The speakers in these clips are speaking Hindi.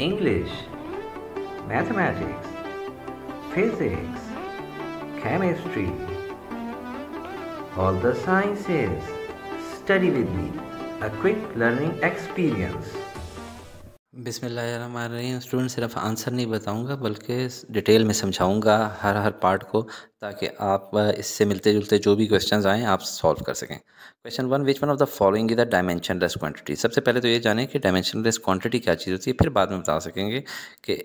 English, mathematics, physics, chemistry, all the sciences. Study with me, a quick learning experience. बिसमीम स्टूडेंट सिर्फ आंसर नहीं बताऊंगा बल्कि डिटेल में समझाऊंगा हर हर पार्ट को ताकि आप इससे मिलते जुलते जो भी क्वेश्चन आएँ आप सॉल्व कर सकें question one which one of the following is the dimensionless quantity सबसे पहले तो ये जानें कि डायमेंशन लेस क्वान्टिटी क्या चीज़ होती है फिर बाद में बता सकेंगे कि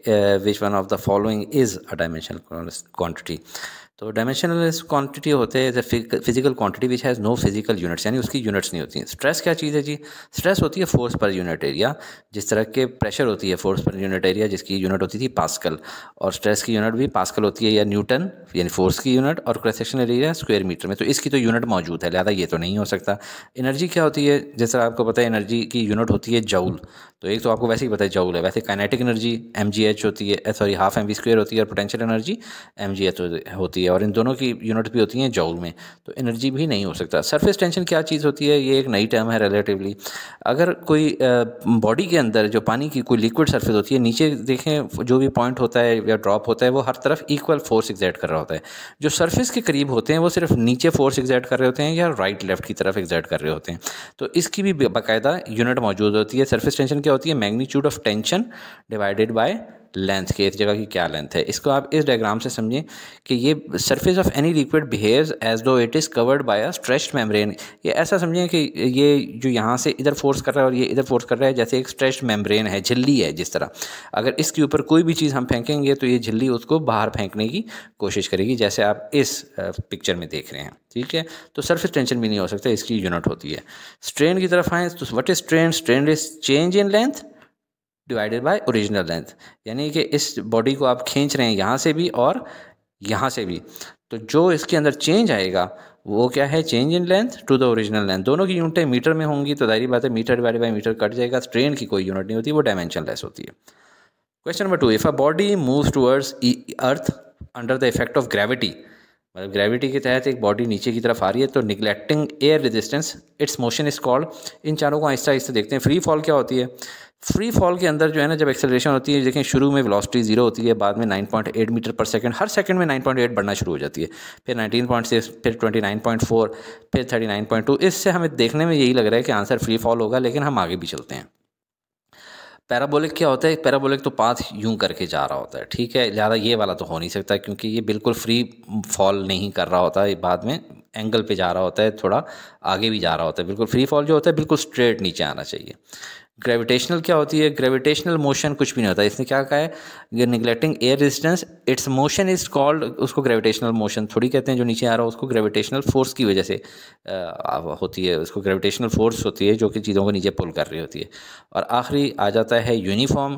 which one of the following is a dimension quantity तो डायमेंशनलेस क्वांटिटी होते हैं physical quantity which has no physical units यानी उसकी यूनिट्स नहीं होती हैं स्ट्रेस क्या चीज़ है जी स्ट्रेस होती है फोर्स पर यूनिट एरिया जिस तरह के प्रेशर होती है फोर्स पर यूनिट एरिया जिसकी यूनिट होती थी पास्कल और स्ट्रेस की यूनिट भी पास्कल होती है या न्यूटन यानी फोर्स की यूनिट और क्रॉस एरिया स्क्वेयर मीटर में तो इसकी तो यूनिट मौजूद है लिहाजा ये तो नहीं हो सकता एनर्जी क्या होती है जिस तरह आपको पता है एनर्जी की यूनिट होती है जऊल तो एक तो आपको वैसे ही पता है जाउल है वैसे काइनेटिक एनर्जी एम होती है सॉरी हाफ एम स्क्वेयर होती है और पोटेंशियल एनर्जी एम होती है है और इन दोनों की यूनिट भी होती हैं जॉल में तो एनर्जी भी नहीं हो सकता सरफेस टेंशन क्या चीज़ होती है ये एक नई टर्म है रिलेटिवली अगर कोई बॉडी के अंदर जो पानी की कोई लिक्विड सर्फेस होती है नीचे देखें जो भी पॉइंट होता है या ड्रॉप होता है वो हर तरफ इक्वल फोर्स एग्जैक्ट कर रहा होता है जो सर्फेस के करीब होते हैं वो सिर्फ नीचे फोर्स एग्जैक्ट कर रहे होते हैं या राइट लेफ्ट की तरफ एग्जैक्ट कर रहे होते हैं तो इसकी भी बाकायदा यूनिट मौजूद होती है सर्फेस टेंशन क्या होती है magnitude of tension divided by length के इस जगह की क्या लेंथ है इसको आप इस डायग्राम से समझें कि ये surface of any liquid behaves as though it is covered by a stretched membrane ये ऐसा समझें कि ये जो यहाँ से इधर फोर्स कर रहा है और ये इधर फोर्स कर रहा है जैसे एक स्ट्रेच्ड मेम्ब्रेन है झिल्ली है जिस तरह अगर इसके ऊपर कोई भी चीज़ हम फेंकेंगे तो ये झिल्ली उसको बाहर फेंकने की कोशिश करेगी जैसे आप इस पिक्चर में देख रहे हैं ठीक है तो सरफेस टेंशन भी नहीं हो सकता इसकी यूनिट होती है स्ट्रेन की तरफ आए तो what is strain strain is change in length divided by original length यानी कि इस बॉडी को आप खींच रहे हैं यहाँ से भी और यहाँ से भी तो जो इसके अंदर चेंज आएगा वो क्या है change in length to the original length दोनों की यूनिटें मीटर में होंगी तो दायरी बात है मीटर डिवाइड बाई मीटर कट जाएगा स्ट्रेन की कोई यूनिट नहीं होती वो डायमेंशन लेस होती है question number two if a body move towards earth under the effect of gravity मतलब ग्रेविटी के तहत एक बॉडी नीचे की तरफ आ रही है तो neglecting air resistance its motion is called इन चारों को आहिस्ता आहिस्ता देखते हैं फ्री फॉल क्या होती है फ्री फॉल के अंदर जो है ना जब एक्सेलरेशन होती है देखें शुरू में वेलोसिटी जीरो होती है बाद में 9.8 मीटर पर सेकंड हर सेकंड में 9.8 बढ़ना शुरू हो जाती है फिर 19.6 फिर 29.4 फिर 39.2 इससे हमें देखने में यही लग रहा है कि आंसर फ्री फॉल होगा लेकिन हम आगे भी चलते हैं पैराबोलिक क्या होता है पैराबोलिक तो पाथ यूं करके जा रहा होता है ठीक है ज़्यादा ये वाला तो हो नहीं सकता क्योंकि ये बिल्कुल फ्री फॉल नहीं कर रहा होता है बाद में एंगल पे जा रहा होता है थोड़ा आगे भी जा रहा होता है बिल्कुल फ्री फॉल जो होता है बिल्कुल स्ट्रेट नीचे आना चाहिए ग्रेविटेशनल क्या होती है ग्रेविटेशनल मोशन कुछ भी नहीं होता इसने क्या कहा है neglecting air resistance its motion is called उसको ग्रेविटेशनल मोशन थोड़ी कहते हैं जो नीचे आ रहा है उसको ग्रेविटेशनल फोर्स की वजह से आ, होती है उसको ग्रेविटेशनल फोर्स होती है जो कि चीज़ों को नीचे पुल कर रही होती है और आखिरी आ जाता है यूनिफॉर्म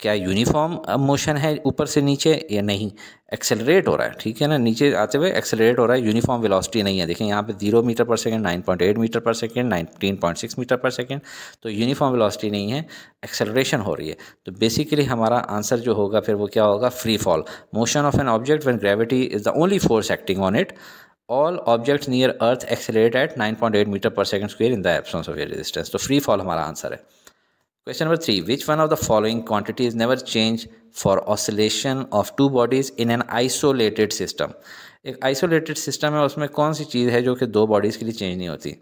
क्या यूनिफॉर्म मोशन है ऊपर से नीचे या नहीं एक्सेलरेट हो रहा है ठीक है ना नीचे आते हुए एक्सेलरेट हो रहा है यूनिफॉर्म वेलोसिटी नहीं है देखें यहाँ पे zero metre per second eight metre per second six metre per second तो यूनिफॉर्म वेलोसिटी नहीं है एक्सेलरेशन हो रही है तो बेसिकली हमारा आंसर जो होगा फिर वो क्या होगा free fall motion of an object when gravity is the only force acting on it all objects near earth accelerate at nine point eight metre per second square in the absence of resistance तो फ्री फॉल हमारा आंसर है Question number three Which one of the following quantities never change for oscillation of two bodies in an isolated system? एक isolated system है उसमें कौन सी चीज़ है जो कि दो bodies के लिए change नहीं होती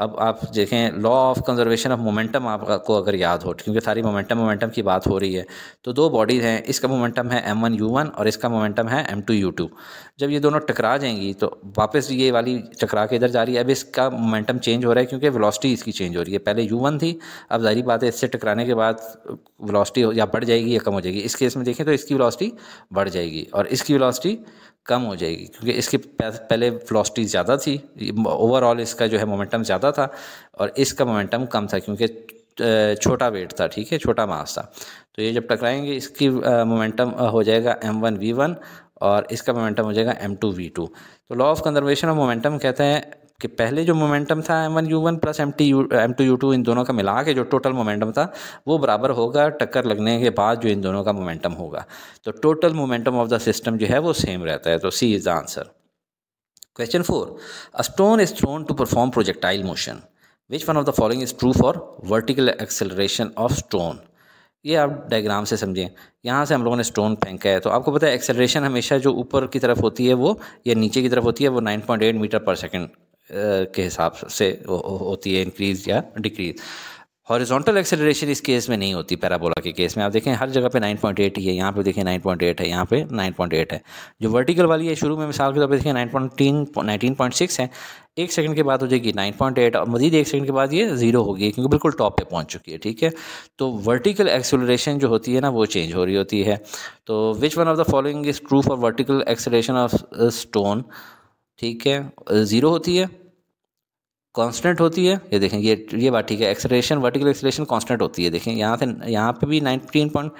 अब आप देखें law of conservation of momentum आपको अगर याद हो क्योंकि सारी मोमेंटम मोमेंटम की बात हो रही है तो दो बॉडीज़ हैं इसका मोमेंटम है एम वन यू वन और इसका मोमेंटम है एम टू यू टू जब ये दोनों टकरा जाएंगी तो वापस ये वाली टकरा के इधर जा रही है अब इसका मोमेंटम चेंज हो रहा है क्योंकि वेलोसिटी इसकी चेंज हो रही है पहले यू वन थी अब जाहिर बात है इससे टकराने के बाद वेलोसिटी या बढ़ जाएगी या कम हो जाएगी इस केस में देखें तो इसकी वेलोसिटी बढ़ जाएगी और इसकी वेलोसिटी कम हो जाएगी क्योंकि इसकी पहले वेलोसिटी ज़्यादा थी ओवरऑल इसका जो है मोमेंटम ज़्यादा था और इसका मोमेंटम कम था क्योंकि छोटा वेट था ठीक है छोटा मास था तो ये जब टकराएंगे इसकी मोमेंटम हो जाएगा एम वन वी वन और इसका मोमेंटम हो जाएगा एम टू वी टू तो law of conservation of momentum कहते हैं कि पहले जो मोमेंटम था M one U one plus M T U M two U two इन दोनों का मिला के जो टोटल मोमेंटम था वो बराबर होगा टक्कर लगने के बाद जो इन दोनों का मोमेंटम होगा तो total momentum of the system जो है वो सेम रहता है तो C is the answer question four a stone is thrown to perform projectile motion which one of the following is true for vertical acceleration of stone ये आप डायग्राम से समझें यहाँ से हम लोगों ने स्टोन फेंका है तो आपको पता है एक्सेलरेशन हमेशा जो ऊपर की तरफ होती है वो या नीचे की तरफ होती है वो 9.8 मीटर पर सेकंड के हिसाब से होती है इंक्रीज या डिक्रीज हॉरिजॉन्टल एक्सेलरेशन इस केस में नहीं होती पैराबोला के केस में आप देखें हर जगह पे 9.8 ही है यहाँ पे देखें 9.8 है यहाँ पे 9.8 है जो वर्टिकल वाली है शुरू में मिसाल के तौर पर देखें 9.3 19.6 है एक सेकंड के बाद हो जाएगी 9.8 और मजीद एक सेकंड के बाद ये जीरो होगी क्योंकि बिल्कुल टॉप पे पहुंच चुकी है ठीक है तो वर्टिकल एक्सेलरेशन जो होती है ना वो चेंज हो रही होती है तो which one of the following is true for vertical acceleration of stone ठीक है ज़ीरो होती है कांस्टेंट होती है ये देखें ये ये बात ठीक है एक्सलेशन वर्टिकल एक्सलेशन कांस्टेंट होती है देखें यहाँ से यहाँ पे भी nineteen point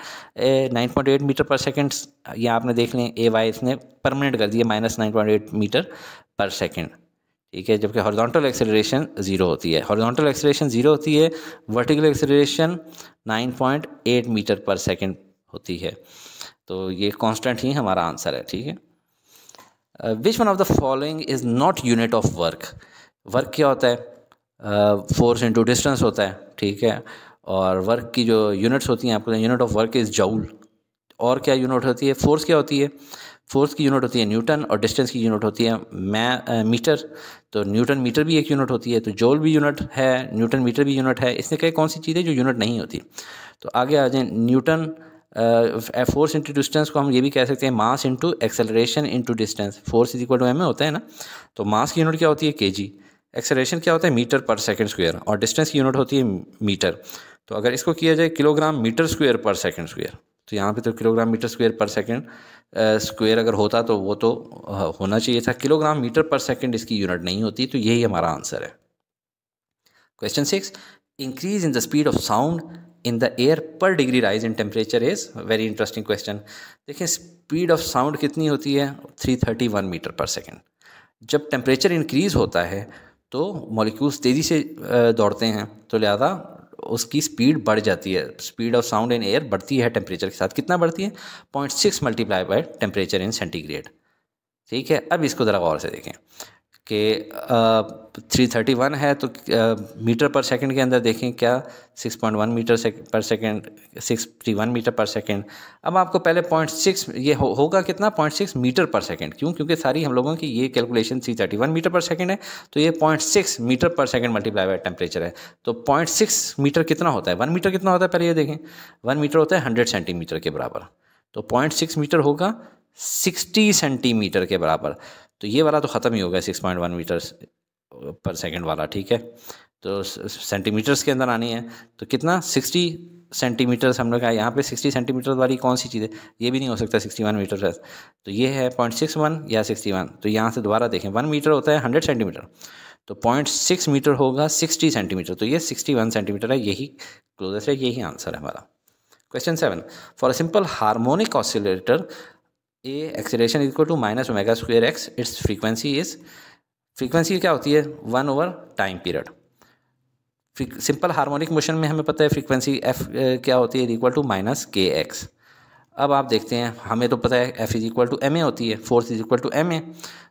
nine point eight metre per second ये आपने देख लें ए वाई इसने परमानेंट कर दिया minus nine point eight metre per second ठीक है जबकि हॉरिजॉन्टल एक्सेलरेशन ज़ीरो होती है हॉरिजॉन्टल एक्सेलरेशन ज़ीरो होती है vertical acceleration 9.8 metre per second होती है तो ये कांस्टेंट ही हमारा आंसर है ठीक है which one of the following is not unit of work work क्या होता है फोर्स इंटू डिस्टेंस होता है ठीक है और वर्क की जो यूनिट्स होती हैं आपको unit of work is joule और क्या यूनिट होती है फोर्स क्या होती है फोर्स की यूनिट होती है न्यूटन और डिस्टेंस की यूनिट होती है मै मीटर uh, तो न्यूटन मीटर भी एक यूनिट होती है तो जोल भी यूनिट है न्यूटन मीटर भी यूनिट है इसने कहे कौन सी चीज़ें जो यूनिट नहीं होती तो आगे आ जाए न्यूटन फोर्स इंटू डिस्टेंस को हम ये भी कह सकते हैं mass into acceleration into distance force is equal to M A होता है ना तो मास की यूनिट क्या होती है के जी एक्सेलरेशन क्या होता है मीटर पर सेकेंड स्क्वेयर और डिस्टेंस की यूनिट होती है मीटर तो अगर इसको किया जाए kilogram metre square per second square तो यहाँ पे तो kilogram metre square per second square अगर होता तो वो तो होना चाहिए था किलोग्राम मीटर पर सेकेंड इसकी यूनिट नहीं होती तो यही हमारा आंसर है question six increase in the speed of sound in the air per degree rise in temperature is very interesting question देखें स्पीड ऑफ साउंड कितनी होती है three thirty one metre per second जब टेम्परेचर इंक्रीज़ होता है तो मॉलिक्यूल्स तेज़ी से दौड़ते हैं तो लिहाजा उसकी स्पीड बढ़ जाती है speed of sound in air बढ़ती है टेम्परेचर के साथ कितना बढ़ती है point six multiply by temperature in centigrade ठीक है अब इसको ज़रा गौर से देखें कि थ्री थर्टी वन है तो मीटर पर सेकंड के अंदर देखें क्या six point one metre sec, per second six three one metre per second अब आपको पहले पॉइंट सिक्स ये हो, होगा कितना point six metre per second क्यों क्योंकि सारी हम लोगों की ये calculation three thirty one metre per second है तो ये point six metre per second multiply by temperature है तो पॉइंट सिक्स मीटर कितना होता है वन मीटर कितना होता है पहले ये देखें वन मीटर होता है हंड्रेड सेंटीमीटर के बराबर तो पॉइंट सिक्स मीटर होगा सिक्सटी सेंटीमीटर के बराबर तो ये वाला तो ख़त्म ही हो गया six point one metres per second वाला ठीक है तो सेंटीमीटर्स के अंदर आनी है तो कितना सिक्सटी सेंटीमीटर्स हम लोग का यहाँ पे सिक्सटी सेंटीमीटर वाली कौन सी चीज़ है ये भी नहीं हो सकता सिक्सटी वन मीटर है तो ये है पॉइंट सिक्स वन या सिक्सटी वन तो यहाँ से दोबारा देखें वन मीटर होता है हंड्रेड सेंटीमीटर तो पॉइंट सिक्स मीटर होगा सिक्सटी सेंटीमीटर तो ये सिक्सटी वन सेंटीमीटर है यही क्लोजेस्ट है यही आंसर है हमारा question seven for a simple harmonic oscillator a acceleration equal to minus omega square X its frequency is frequency क्या होती है one over time period simple harmonic motion में हमें पता है फ्रीक्वेंसी एफ क्या होती है equal to minus K X अब आप देखते हैं हमें तो पता है F is equal to M A होती है force is equal to M A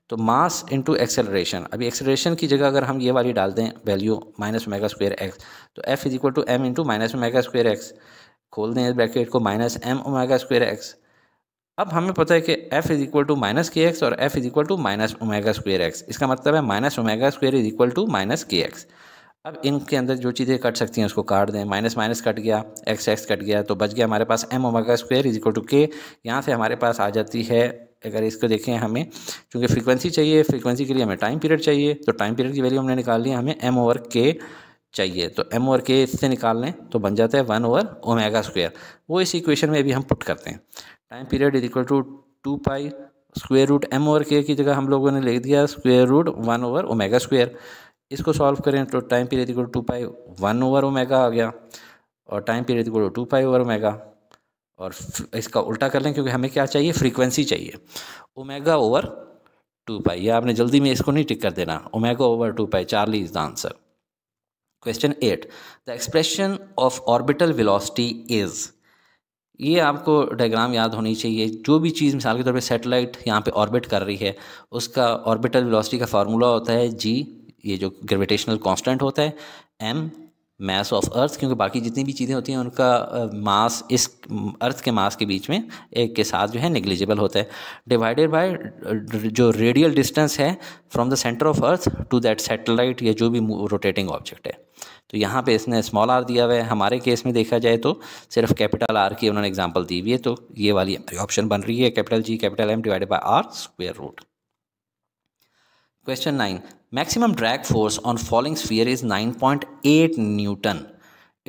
तो मास इंटू एक्सेलरेशन अभी एक्सेलरेशन की जगह अगर हम ये वाली डाल दें value minus mega square X तो F is equal to M into minus mega square X खोल दें इस ब्रैकेट को minus M omega square X अब हमें पता है कि F is equal to minus K X और F is equal to minus omega square X इसका मतलब है minus omega square is equal to minus K X अब इनके अंदर जो चीज़ें कट सकती हैं उसको काट दें माइनस माइनस कट गया एक्स एक्स कट गया तो बच गया हमारे पास M omega square is equal to K यहाँ से हमारे पास आ जाती है अगर इसको देखें हमें क्योंकि फ्रीक्वेंसी चाहिए फ्रीक्वेंसी के लिए हमें टाइम पीरियड चाहिए तो टाइम पीरियड की वैल्यू हमने निकाल ली हमें एम ओवर के चाहिए तो एम ओवर के इससे निकाल लें तो बन जाता है वन ओवर ओमेगा स्क्वेयर वो इस इक्वेशन में भी हम पुट करते हैं time period is equal to two pi square root M over K की जगह हम लोगों ने लिख दिया square root one over omega square इसको सॉल्व करें तो time period equal to pi one over omega आ गया और time period equal to two pi over omega और इसका उल्टा कर लें क्योंकि हमें क्या चाहिए फ्रीक्वेंसी चाहिए ओमेगा ओवर टू पाई या आपने जल्दी में इसको नहीं टिक कर देना omega over two pi Charlie is the answer question eight the expression of orbital velocity is ये आपको डायग्राम याद होनी चाहिए जो भी चीज़ मिसाल के तौर पे सेटेलाइट यहाँ पे ऑर्बिट कर रही है उसका ऑर्बिटल वेलोसिटी का फार्मूला होता है जी ये जो ग्रेविटेशनल कांस्टेंट होता है एम मास ऑफ अर्थ क्योंकि बाकी जितनी भी चीज़ें होती हैं उनका मास इस अर्थ के मास के बीच में एक के साथ जो है निगलिजिबल होता है डिवाइडेड बाय जो रेडियल डिस्टेंस है from the centre of earth to that satellite या जो भी रोटेटिंग ऑब्जेक्ट है तो यहाँ पे इसने स्मॉल आर दिया हुआ है हमारे केस में देखा जाए तो सिर्फ कैपिटल आर की उन्होंने एग्जाम्पल दी हुई है तो ये वाली हमारी ऑप्शन बन रही है capital G capital M divided by R square root question nine maximum drag force on falling sphere is nine point eight newton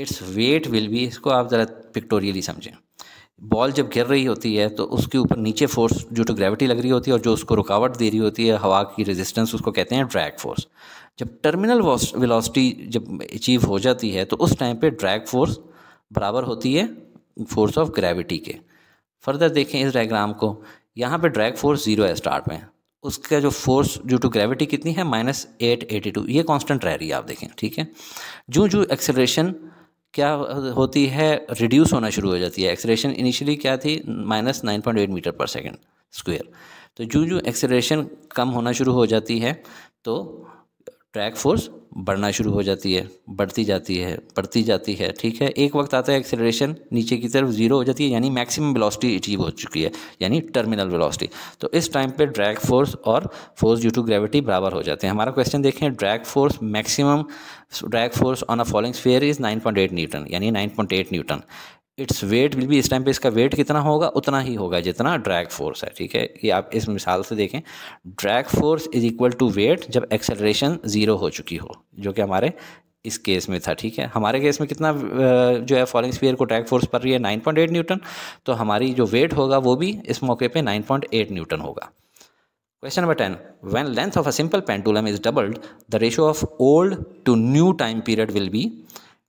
its weight will be इसको आप ज़रा पिक्टोरियली समझें बॉल जब गिर रही होती है तो उसके ऊपर नीचे फोर्स जो टू तो ग्रेविटी लग रही होती है और जो उसको रुकावट दे रही होती है हवा की रेजिस्टेंस उसको कहते हैं ड्रैग फोर्स जब टर्मिनल वेलोसिटी जब अचीव हो जाती है तो उस टाइम पे ड्रैग फोर्स बराबर होती है फोर्स ऑफ ग्रेविटी के फर्दर देखें इस डायग्राम को यहाँ पे ड्रैग फोर्स जीरो है स्टार्ट में उसका जो फोर्स ड्यू टू ग्रेविटी कितनी है माइनस एट एटी टू ये कॉन्स्टेंट रह रही है आप देखें ठीक है जो जो एक्सेलरेशन क्या होती है रिड्यूस होना शुरू हो जाती है एक्सलेशन इनिशियली क्या थी minus nine point eight metre per second square तो जो जो एक्सलेशन कम होना शुरू हो जाती है तो ट्रैक फोर्स बढ़ना शुरू हो जाती है बढ़ती जाती है बढ़ती जाती है ठीक है एक वक्त आता है एक्सेलरेशन नीचे की तरफ जीरो हो जाती है यानी मैक्सिमम वेलोसिटी अचीव हो चुकी है यानी टर्मिनल वेलोसिटी तो इस टाइम पे ड्रैग फोर्स और फोर्स ड्यू टू ग्रेविटी बराबर हो जाते हैं हमारा क्वेश्चन देखें drag force maximum drag force on a falling sphere is 9.8 newton यानी 9.8 न्यूटन इट्स वेट विल भी इस टाइम पे इसका वेट कितना होगा उतना ही होगा जितना ड्रैग फोर्स है ठीक है ये आप इस मिसाल से देखें drag force is equal to weight जब एक्सेलरेशन ज़ीरो हो चुकी हो जो कि हमारे इस केस में था ठीक है हमारे केस में कितना जो है फॉलिंग स्पीयर को ड्रैग फोर्स पर रही है एट न्यूटन तो हमारी जो वेट होगा वो भी इस मौके पे एट न्यूटन होगा question number ten when length of a simple pendulum is doubled the ratio of old to new time period will be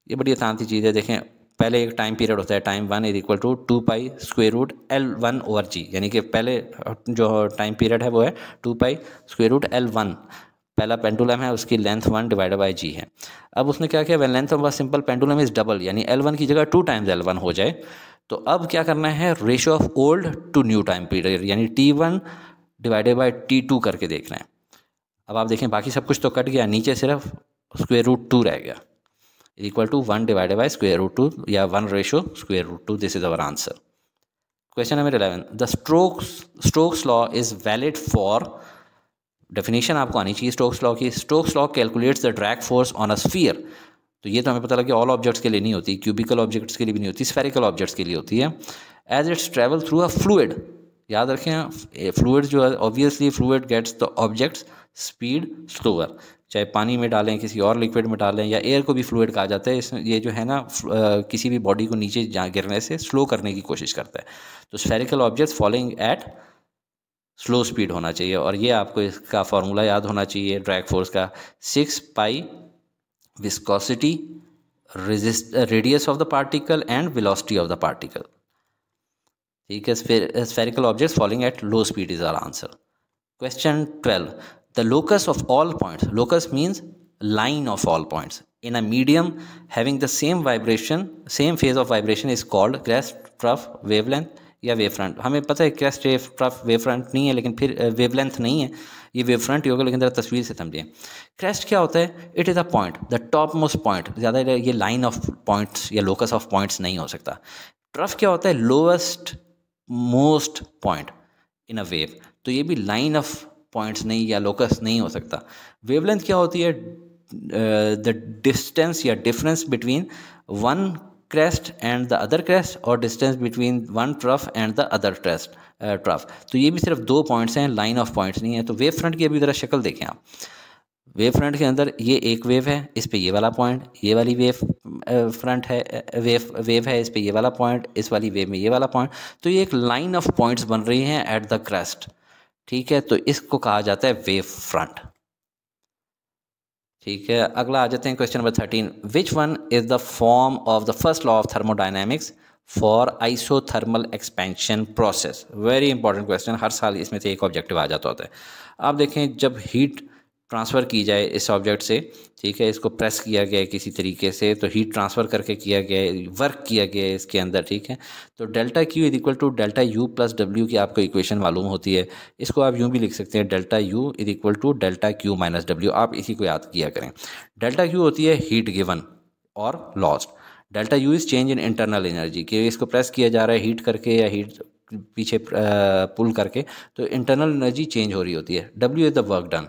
ये बड़ी आसान सी चीज़ है देखें पहले एक टाइम पीरियड होता है time one is equal to two pi square root L one over G यानी कि पहले जो टाइम पीरियड है वो है two pi square root L one पहला पेंडुलम है उसकी length one divide by G है अब उसने क्या किया length of a simple pendulum is double यानी एल वन की जगह टू टाइम्स एल वन हो जाए तो अब क्या करना है ratio of old to new time period यानी T one divided by T two करके देख रहे हैं अब आप देखें बाकी सब कुछ तो कट गया नीचे सिर्फ स्क्वेयर रूट टू रह गया equal to one divided by square root two या one ratio square root two this is our answer question number eleven the Stokes Stokes law is valid for definition आपको आनी चाहिए स्ट्रोक्स लॉ की Stokes law calculates the drag force on a sphere तो ये तो हमें पता लगे ऑल ऑब्जेक्ट्स के लिए नहीं होती क्यूबिकल ऑब्जेक्ट्स के लिए भी नहीं होती स्फेरिकल ऑब्जेक्ट्स के लिए होती है as it's travel through a fluid याद रखें फ्लूड जो है obviously fluid gets the objects speed slower चाहे पानी में डालें किसी और लिक्विड में डालें या एयर को भी फ्लूड कहा जाता है इसमें ये जो है ना किसी भी बॉडी को नीचे जा गिरने से स्लो करने की कोशिश करता है तो spherical objects falling at slow speed होना चाहिए और ये आपको इसका फार्मूला याद होना चाहिए ड्रैग फोर्स का six pi viscosity radius of the particle and velocity of the particle ठीक है spherical objects falling at low speed is our answer question twelve the locus of all point locus means line of all points in a medium having the same vibration same phase of vibration is called crest trough wavelength या वेव फ्रंट हमें पता है crest wave trough wave front नहीं है लेकिन फिर वेव लेंथ नहीं है ये वेव फ्रंट ही होगा लेकिन जरा तस्वीर से समझिए क्रेस्ट क्या होता है it is a point the top most point ज़्यादा ये लाइन ऑफ पॉइंट्स या लोकस ऑफ पॉइंट्स नहीं हो सकता ट्रफ क्या होता है lowest most point in a wave तो ये भी लाइन ऑफ पॉइंट्स नहीं या लोकस नहीं हो सकता वेवलेंथ क्या होती है द डिस्टेंस या difference between one crest and the other crest और distance between one trough and the other crest trough तो ये भी सिर्फ दो पॉइंट्स हैं लाइन ऑफ पॉइंट्स नहीं है तो वेव फ्रंट की अभी ज़रा शक्ल देखें आप वेव फ्रंट के अंदर ये एक वेव है इस पे ये वाला पॉइंट ये वाली वेव फ्रंट है वेव वेव है इस पे ये वाला पॉइंट इस वाली वेव में ये वाला पॉइंट तो ये एक लाइन ऑफ पॉइंट्स बन रही हैं एट द क्रेस्ट ठीक है तो इसको कहा जाता है वेव फ्रंट ठीक है अगला आ जाते हैं question number thirteen which one is the form of the first law of thermodynamics for isothermal expansion process very important question हर साल इसमें से एक ऑब्जेक्टिव आ जाता होता है आप देखें जब हीट ट्रांसफ़र की जाए इस ऑब्जेक्ट से ठीक है इसको प्रेस किया गया है किसी तरीके से तो हीट ट्रांसफ़र करके किया गया है वर्क किया गया है इसके अंदर ठीक है तो delta Q is equal to delta U plus W की आपको इक्वेशन मालूम होती है इसको आप यूँ भी लिख सकते हैं delta U is equal to delta Q minus W आप इसी को याद किया करें डेल्टा क्यू होती है हीट गिवन और lost delta U is change in internal energy कि इसको प्रेस किया जा रहा है हीट करके या हीट पीछे पुल करके तो इंटरनल एनर्जी चेंज हो रही होती है W is the work done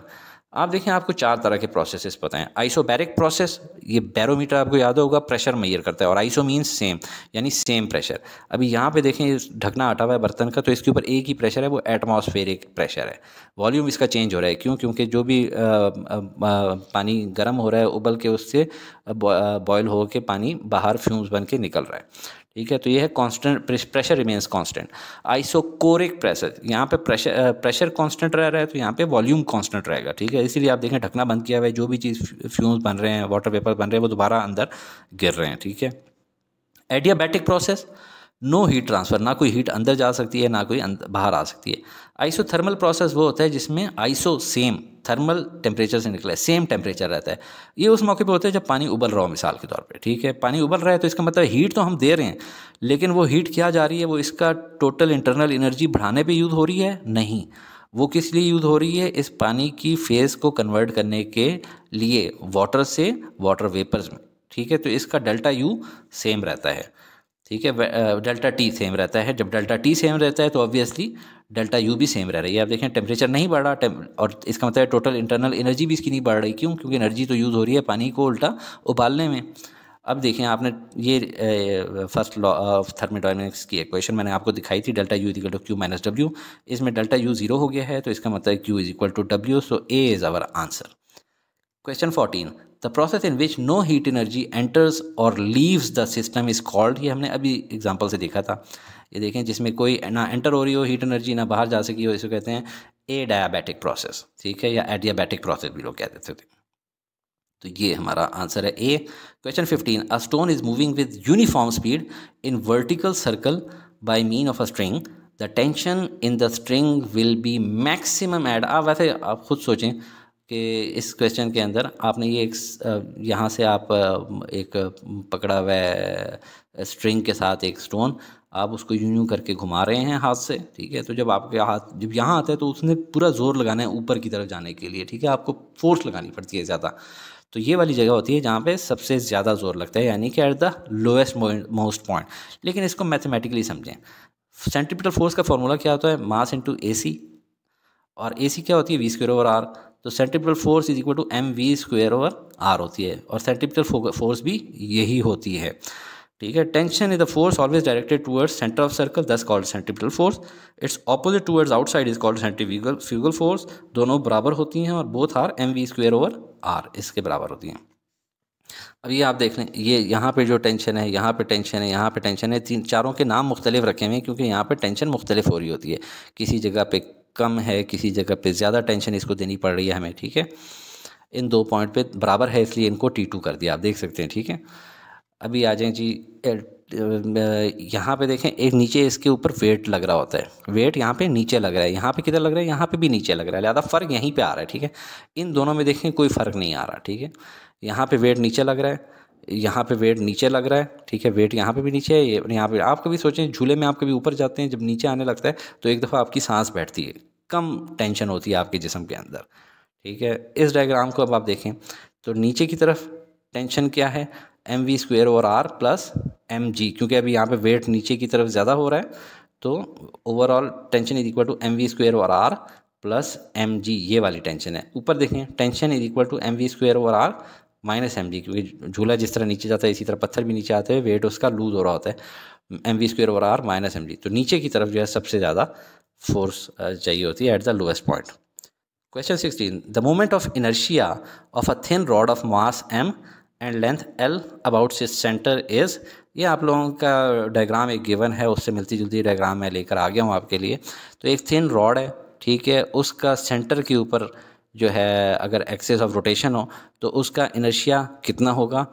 आप देखें आपको चार तरह के प्रोसेसेस पता हैं आइसोबैरिक प्रोसेस ये बैरोमीटर आपको याद होगा प्रेशर मैयर करता है और आइसो मीन्स सेम यानी सेम प्रेशर अभी यहाँ पे देखें ढकना हटा हुआ है बर्तन का तो इसके ऊपर एक ही प्रेशर है वो एटमॉस्फेरिक प्रेशर है वॉल्यूम इसका चेंज हो रहा है क्यों क्योंकि जो भी आ, आ, पानी गर्म हो रहा है उबल के उससे बॉयल होकर पानी बाहर फ्यूम्स बन के निकल रहा है ठीक है तो ये है constant pressure remains constant isochoric pressure यहाँ पे प्रेशर प्रेशर कांस्टेंट रह रहा है तो यहाँ पे वॉल्यूम कांस्टेंट रहेगा ठीक है इसीलिए आप देखें ढकना बंद किया हुआ है जो भी चीज़ फ्यूज बन रहे हैं वाटर पेपर बन रहे हैं वो दोबारा अंदर गिर रहे हैं ठीक है adiabatic process no heat transfer ना कोई हीट अंदर जा सकती है ना कोई बाहर आ सकती है आइसो थर्मल प्रोसेस वो होता है जिसमें आइसो सेम थर्मल टेम्परेचर से निकला है सेम टेम्परेचर रहता है ये उस मौके पे होता है जब पानी उबल रहा हो मिसाल के तौर पे ठीक है पानी उबल रहा है तो इसका मतलब हीट तो हम दे रहे हैं लेकिन वो हीट क्या जा रही है वो इसका टोटल इंटरनल एनर्जी बढ़ाने पर यूज़ हो रही है नहीं वो किस लिए यूज़ हो रही है इस पानी की फेज़ को कन्वर्ट करने के लिए वाटर से वाटर वेपर्स में ठीक है तो इसका डेल्टा यू सेम रहता है ठीक है डेल्टा टी सेम रहता है जब डेल्टा टी सेम रहता है तो ऑब्वियसली डेल्टा यू भी सेम रह रही है आप देखें टेम्परेचर नहीं बढ़ रहा और इसका मतलब है टोटल इंटरनल एनर्जी भी इसकी नहीं बढ़ रही क्यों क्योंकि एनर्जी तो यूज़ हो रही है पानी को उल्टा उबालने में अब देखें आपने ये फर्स्ट लॉ ऑफ थर्मोडाइनमिक्स की इक्वेशन मैंने आपको दिखाई थी delta U equal to Q minus W इसमें डेल्टा यू जीरो हो गया है तो इसका मतलब Q is equal to W so A is our answer question fourteen the process in which no heat energy enters और leaves the system is called ये हमने अभी एग्जाम्पल से देखा था ये देखें जिसमें कोई ना एंटर हो रही हो हीट एनर्जी ना बाहर जा सकी हो इसको कहते हैं ए डायाबेटिक प्रोसेस ठीक है या एडियाबैटिक प्रोसेस भी लोग कह देते थे तो ये हमारा आंसर है A question fifteen a stone is moving with uniform speed in vertical circle by mean of a string the tension in the string will be maximum at आप वैसे आप खुद सोचें कि इस क्वेश्चन के अंदर आपने ये एक यहाँ से आप एक पकड़ा हुआ स्ट्रिंग के साथ एक स्टोन आप उसको यूं यूं करके घुमा रहे हैं हाथ से ठीक है तो जब आपके हाथ जब यहाँ आता है तो उसने पूरा जोर लगाना है ऊपर की तरफ जाने के लिए ठीक है आपको फोर्स लगानी पड़ती है ज़्यादा तो ये वाली जगह होती है जहाँ पे सबसे ज़्यादा जोर लगता है यानी कि at the lowest most point लेकिन इसको मैथमेटिकली समझें सेंट्रिपिटल फोर्स का फॉर्मूला क्या होता है मास इंटू ए सी और ए सी क्या होती है वी स्क्र ओवर आर तो centripetal force is equal to M V square over R होती है और सेंट्रिपिटल फोर्स भी यही होती है ठीक है tension is the force always directed towards centre of circle this called centripetal force it's opposite towards outside is called centrifugal fugal force दोनों बराबर होती हैं और both are M V square over R इसके बराबर होती हैं अब ये आप देख लें ये यहाँ पे जो टेंशन है यहाँ पे टेंशन है यहाँ पे टेंशन है तीन चारों के नाम मुख्तलिफ रखे हुए हैं क्योंकि यहाँ पे टेंशन मुख्तलिफ हो रही होती है किसी जगह पे कम है किसी जगह पे ज़्यादा टेंशन इसको देनी पड़ रही है हमें ठीक है इन दो पॉइंट पे बराबर है इसलिए इनको टी टू कर दिया आप देख सकते हैं ठीक है अभी आ जाएँ जी यहाँ पे देखें एक नीचे इसके ऊपर वेट लग रहा होता है वेट यहाँ पे नीचे लग रहा है यहाँ पे किधर लग रहा है यहाँ पे भी नीचे लग रहा है ज़्यादा फ़र्क यहीं पे आ रहा है ठीक है इन दोनों में देखें कोई फ़र्क नहीं आ रहा ठीक है यहाँ पे वेट नीचे लग रहा है यहाँ पे वेट नीचे लग रहा है ठीक है वेट यहाँ पे भी नीचे है यहाँ पे आप कभी सोचें झूले में आप कभी ऊपर जाते हैं जब नीचे आने लगता है तो एक दफ़ा आपकी सांस बैठती है कम टेंशन होती है आपके जिसम के अंदर ठीक है इस डायग्राम को अब आप देखें तो नीचे की तरफ टेंशन क्या है M V square over R plus M G क्योंकि अभी यहाँ पे वेट नीचे की तरफ ज़्यादा हो रहा है तो overall tension is equal to M V square over R plus M G ये वाली टेंशन है ऊपर देखें tension is equal to M V square over R minus M G क्योंकि झूला जिस तरह नीचे जाता है इसी तरह पत्थर भी नीचे आते हैं वेट उसका लूज हो रहा होता है M V square over R minus M G तो नीचे की तरफ जो है सबसे ज़्यादा फोर्स चाहिए होती है at the lowest point question sixteen the moment of inertia of a thin rod of mass M and length L about its centre is ये आप लोगों का डायग्राम एक गिवन है उससे मिलती जुलती डायग्राम मैं लेकर आ गया हूँ आपके लिए तो एक थिन रॉड है ठीक है उसका सेंटर के ऊपर जो है अगर एक्सेस ऑफ रोटेशन हो तो उसका इनर्शिया कितना होगा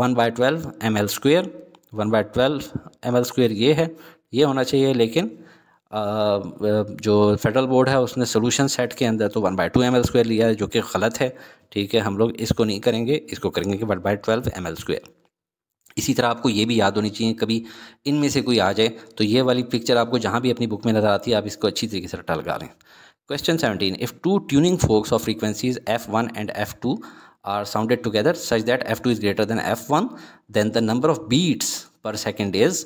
one by twelve M L square one by twelve M L square ये है ये होना चाहिए लेकिन जो फेडरल बोर्ड है उसने सोलूशन सेट के अंदर तो one by two M L square लिया है जो कि गलत है ठीक है हम लोग इसको नहीं करेंगे इसको करेंगे कि one by twelve M L square इसी तरह आपको ये भी याद होनी चाहिए कभी इनमें से कोई आ जाए तो ये वाली पिक्चर आपको जहाँ भी अपनी बुक में नज़र आती है आप इसको अच्छी तरीके से रटा लगा लें question seventeen if two tuning forks of frequencies F one and F two are sounded together such that F two is greater than F one then the number of beats per second is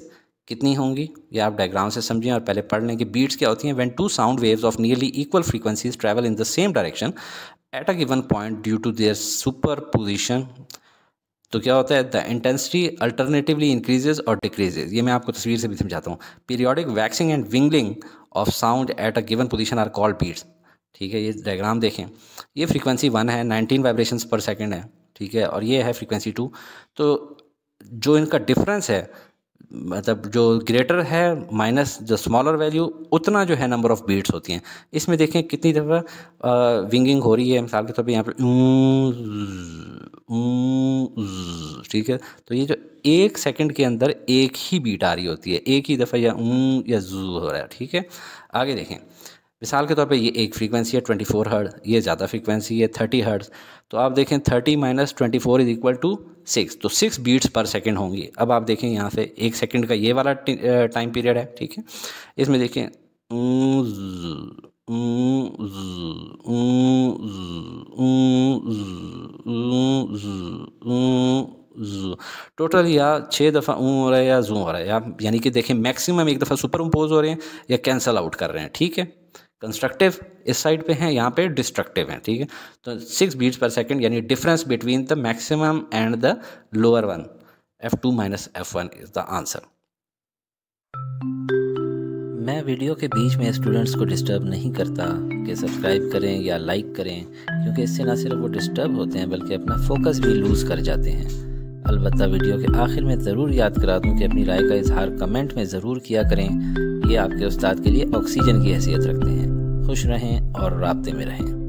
कितनी होंगी ये आप डायग्राम से समझें और पहले पढ़ लें कि बीट्स क्या होती हैं when two sound waves of nearly equal frequencies travel in the same direction at a given point due to their superposition तो क्या होता है द इंटेंसिटी अल्टरनेटिवली इंक्रीजेज और डिक्रीजेज ये मैं आपको तस्वीर से भी समझाता हूँ पीरियोडिक वैक्सिंग एंड विंगलिंग of sound at a given position are called beats ठीक है ये डायग्राम देखें ये फ्रीक्वेंसी वन है नाइनटीन वाइब्रेशन पर सेकेंड है ठीक है और ये है फ्रीक्वेंसी टू तो जो इनका डिफरेंस है मतलब जो ग्रेटर है माइनस जो स्मॉलर वैल्यू उतना जो है नंबर ऑफ़ बीट्स होती हैं इसमें देखें कितनी दफ़ा विंगिंग हो रही है मिसाल के तौर पर यहाँ पर ठीक है तो ये जो एक सेकंड के अंदर एक ही बीट आ रही होती है एक ही दफ़ा या ऊँ या जू हो रहा है ठीक है आगे देखें मिसाल के तौर पे ये एक फ्रीक्वेंसी है 24 हर्ड ये ज़्यादा फ्रीक्वेंसी है 30 हर्ड तो आप देखें 30 minus twenty four is equal to six तो सिक्स बीट्स पर सेकेंड होंगी अब आप देखें यहाँ से एक सेकेंड का ये वाला टाइम पीरियड है ठीक है इसमें देखें टोटल या छः दफ़ा ऊँ हो रहा है या जू हो रहा है यानी कि देखें मैक्सिमम एक दफ़ा सुपर इम्पोज हो रहे हैं या कैंसल आउट कर रहे हैं ठीक है कंस्ट्रक्टिव इस साइड पे हैं यहाँ पे डिस्ट्रक्टिव हैं ठीक है तो सिक्स बीट्स पर सेकेंड यानी difference between the maximum and the lower one F two minus F one is the answer मैं वीडियो के बीच में स्टूडेंट्स को डिस्टर्ब नहीं करता कि सब्सक्राइब करें या लाइक करें क्योंकि इससे ना सिर्फ वो डिस्टर्ब होते हैं बल्कि अपना फोकस भी लूज़ कर जाते हैं अलबत्त वीडियो के आखिर में ज़रूर याद करा दूँ कि अपनी राय का इजहार कमेंट में ज़रूर किया करें ये आपके उस्ताद के लिए ऑक्सीजन की हैसियत रखते हैं खुश रहें और रबते में रहें